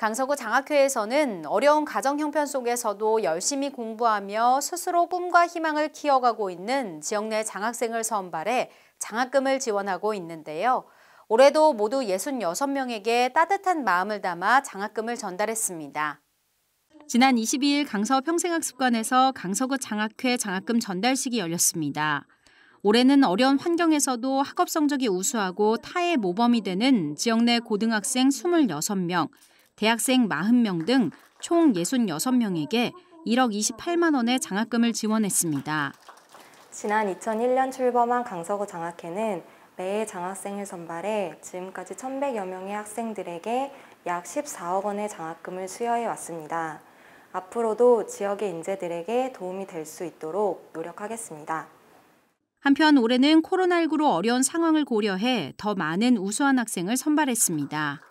강서구 장학회에서는 어려운 가정 형편 속에서도 열심히 공부하며 스스로 꿈과 희망을 키워가고 있는 지역 내 장학생을 선발해 장학금을 지원하고 있는데요. 올해도 모두 66명에게 따뜻한 마음을 담아 장학금을 전달했습니다. 지난 22일 강서 평생학습관에서 강서구 장학회 장학금 전달식이 열렸습니다. 올해는 어려운 환경에서도 학업 성적이 우수하고 타의 모범이 되는 지역 내 고등학생 26명, 대학생 40명 등 총 66명에게 1억 28만 원의 장학금을 지원했습니다. 지난 2001년 출범한 강서구 장학회는 매해 장학생을 선발해 지금까지 1,100여 명의 학생들에게 약 14억 원의 장학금을 수여해 왔습니다. 앞으로도 지역의 인재들에게 도움이 될 수 있도록 노력하겠습니다. 한편 올해는 코로나19로 어려운 상황을 고려해 더 많은 우수한 학생을 선발했습니다.